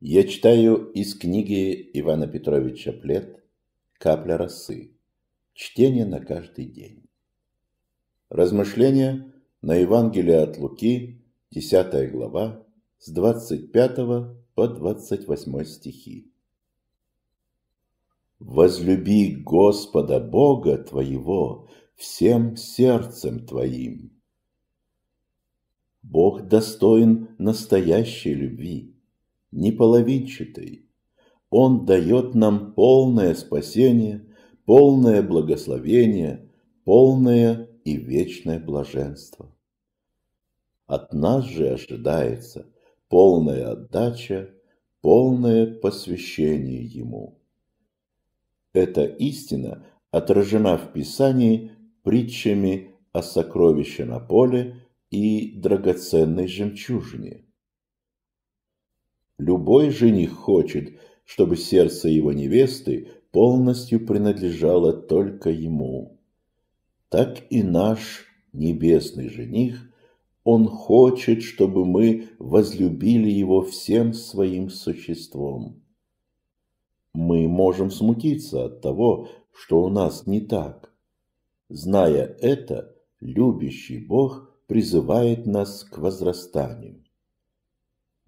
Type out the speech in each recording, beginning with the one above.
Я читаю из книги Ивана Петровича Плет «Капля росы». Чтение на каждый день. Размышления на Евангелие от Луки, 10 глава, с 25 по 28 стихи. «Возлюби Господа Бога твоего всем сердцем твоим». Бог достоин настоящей любви не половинчатой. Он дает нам полное спасение, полное благословение, полное и вечное блаженство. От нас же ожидается полная отдача, полное посвящение Ему. Эта истина отражена в Писании притчами о сокровище на поле и драгоценной жемчужине – Любой жених хочет, чтобы сердце его невесты полностью принадлежало только ему. Так и наш небесный жених, он хочет, чтобы мы возлюбили его всем своим существом. Мы можем смутиться от того, что у нас не так. Зная это, любящий Бог призывает нас к возрастанию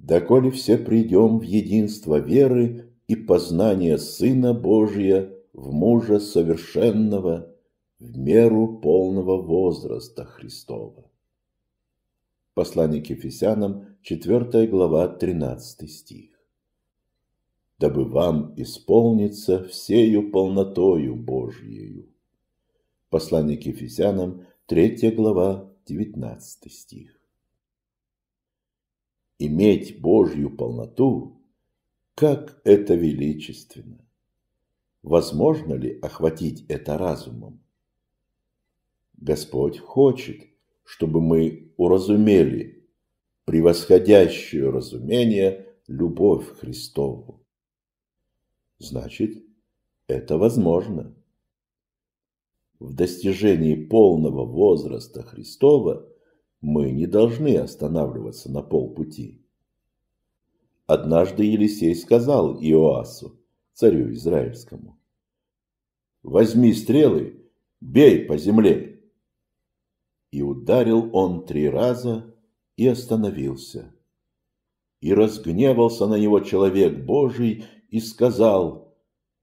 доколе все придем в единство веры и познание Сына Божия в мужа совершенного, в меру полного возраста Христова. Послание к Ефесянам, 4 глава, 13 стих. «Дабы вам исполниться всею полнотою Божьею». Послание к Ефесянам, 3 глава, 19 стих иметь Божью полноту, как это величественно! Возможно ли охватить это разумом? Господь хочет, чтобы мы уразумели превосходящее разумение любовь Христову. Значит, это возможно. В достижении полного возраста Христова – мы не должны останавливаться на полпути. Однажды Елисей сказал Иоасу, царю Израильскому, «Возьми стрелы, бей по земле!» И ударил он три раза и остановился. И разгневался на него человек Божий и сказал,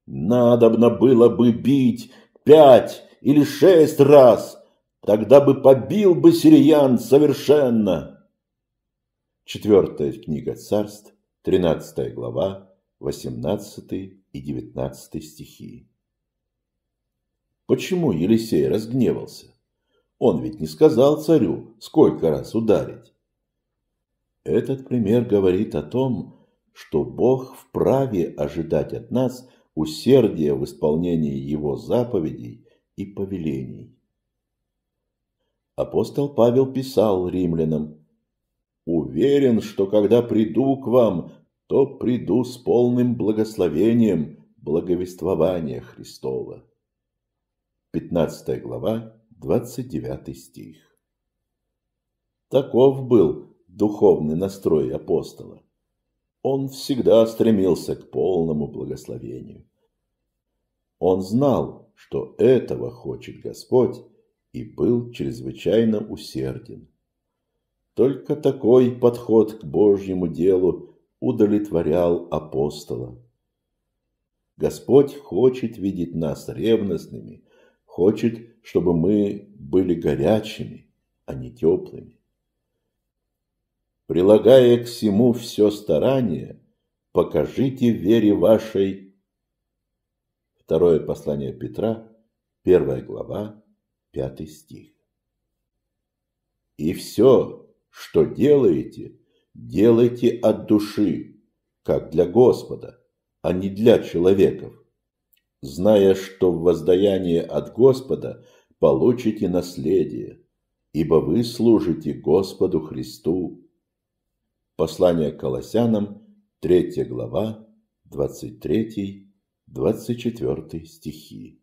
«Надобно было бы бить пять или шесть раз, Тогда бы побил бы сириян совершенно. Четвертая книга царств, 13 глава, 18 и 19 стихи. Почему Елисей разгневался? Он ведь не сказал царю, сколько раз ударить. Этот пример говорит о том, что Бог вправе ожидать от нас усердия в исполнении Его заповедей и повелений. Апостол Павел писал римлянам, «Уверен, что когда приду к вам, то приду с полным благословением благовествования Христова». 15 глава, 29 стих. Таков был духовный настрой апостола. Он всегда стремился к полному благословению. Он знал, что этого хочет Господь, и был чрезвычайно усерден. Только такой подход к Божьему делу удовлетворял апостола. Господь хочет видеть нас ревностными, хочет, чтобы мы были горячими, а не теплыми. Прилагая к всему все старание, покажите вере вашей. Второе послание Петра, первая глава, пятый стих. «И все, что делаете, делайте от души, как для Господа, а не для человеков, зная, что в воздаянии от Господа получите наследие, ибо вы служите Господу Христу». Послание к Колоссянам, 3 глава, 23-24 стихи.